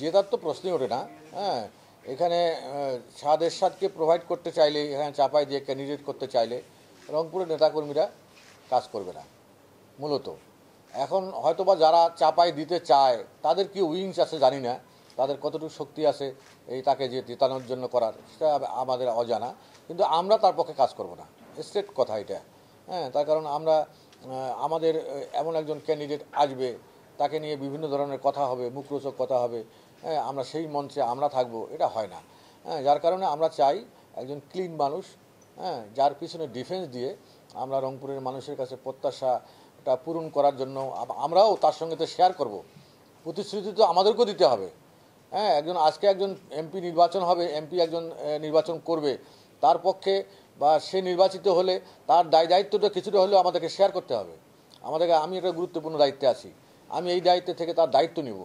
জেতার তো প্রশ্নই ওঠে না হ্যাঁ এখানে সাদের সাদকে প্রোভাইড করতে চাইলে এখানে চাপাই দিয়ে ক্যান্ডিডেট করতে চাইলে রংপুরের নেতাকর্মীরা কাজ করবে না মূলত এখন হয়তোবা যারা চাপাই দিতে চায় তাদের কি উইংস আছে জানি না তাদের কতটুকু শক্তি আছে এই তাকে যে জেতানোর জন্য করার সেটা আমাদের অজানা কিন্তু আমরা তার পক্ষে কাজ করব না স্ট্রেট কথা এটা হ্যাঁ তার কারণ আমরা আমাদের এমন একজন ক্যান্ডিডেট আসবে তাকে নিয়ে বিভিন্ন ধরনের কথা হবে মুখরোচক কথা হবে হ্যাঁ, আমরা সেই মঞ্চে আমরা থাকব এটা হয় না হ্যাঁ, যার কারণে আমরা চাই একজন ক্লিন মানুষ হ্যাঁ যার পিছনে ডিফেন্স দিয়ে আমরা রংপুরের মানুষের কাছে প্রত্যাশাটা পূরণ করার জন্য আমরাও তার সঙ্গে তো শেয়ার করব প্রতিশ্রুতি তো আমাদেরকেও দিতে হবে হ্যাঁ একজন আজকে একজন এমপি নির্বাচন হবে এমপি একজন নির্বাচন করবে তার পক্ষে বা সে নির্বাচিত হলে তার দায় দায়িত্বটা কিছুটা হলেও আমাদেরকে শেয়ার করতে হবে আমাদেরকে আমি একটা গুরুত্বপূর্ণ দায়িত্বে আছি আমি এই দায়িত্বে থেকে তার দায়িত্ব নিব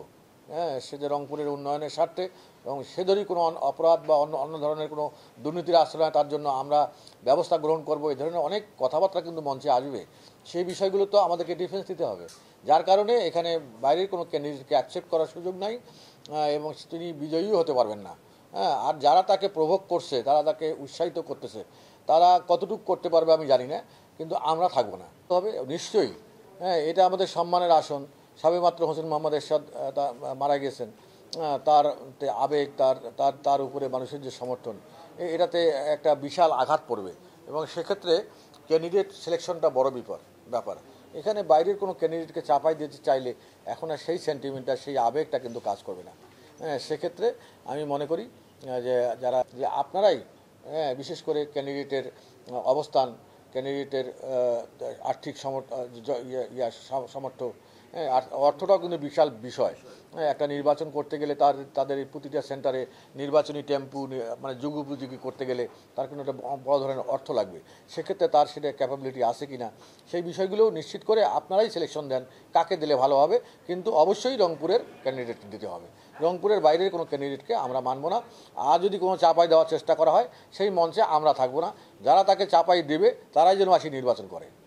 হ্যাঁ সে যে রংপুরের উন্নয়নের স্বার্থে এবং সে ধরেই কোনো অপরাধ বা অন্য অন্য ধরনের কোনো দুর্নীতির আশ্রয় তার জন্য আমরা ব্যবস্থা গ্রহণ করব এই ধরনের অনেক কথাবার্তা কিন্তু মঞ্চে আসবে সেই বিষয়গুলো তো আমাদেরকে ডিফেন্স দিতে হবে যার কারণে এখানে বাইরের কোনো ক্যান্ডিডেটকে অ্যাকসেপ্ট করার সুযোগ নাই এবং তিনি বিজয়ীও হতে পারবেন না হ্যাঁ আর যারা তাকে প্রভোগ করছে তারা তাকে উৎসাহিত করতেছে তারা কতটুকু করতে পারবে আমি জানি না কিন্তু আমরা থাকবো না তবে নিশ্চয়ই হ্যাঁ এটা আমাদের সম্মানের আসন সবেমাত্র হোসেন মোহাম্মদ এরশাদ মারা গেছেন তার আবেগ তার তার তার উপরে মানুষের যে সমর্থন এটাতে একটা বিশাল আঘাত পড়বে এবং সেক্ষেত্রে ক্যান্ডিডেট সিলেকশনটা বড় বিপদ ব্যাপার এখানে বাইরের কোনো ক্যান্ডিডেটকে চাপাই দিতে চাইলে এখন আর সেই সেন্টিমেন্টটা সেই আবেগটা কিন্তু কাজ করবে না হ্যাঁ সেক্ষেত্রে আমি মনে করি যে যারা যে আপনারাই হ্যাঁ বিশেষ করে ক্যান্ডিডেটের অবস্থান ক্যান্ডিডেটের আর্থিক সমর্থ ইয়ে, সমর্থক হ্যাঁ, অর্থটাও কিন্তু বিশাল বিষয় হ্যাঁ, একটা নির্বাচন করতে গেলে তার তাদের প্রতিটা সেন্টারে নির্বাচনী টেম্পু মানে যুগোপযোগী করতে গেলে তার কিন্তু একটা বড় ধরনের অর্থ লাগবে সেক্ষেত্রে তার সেটা ক্যাপাবিলিটি আছে কি না সেই বিষয়গুলোও নিশ্চিত করে আপনারাই সিলেকশন দেন কাকে দিলে ভালো হবে কিন্তু অবশ্যই রংপুরের ক্যান্ডিডেট দিতে হবে রংপুরের বাইরের কোনো ক্যান্ডিডেটকে আমরা মানব না আর যদি কোনো চাপাই দেওয়ার চেষ্টা করা হয় সেই মঞ্চে আমরা থাকবো না যারা তাকে চাপাই দেবে তারাই যেন আসি নির্বাচন করে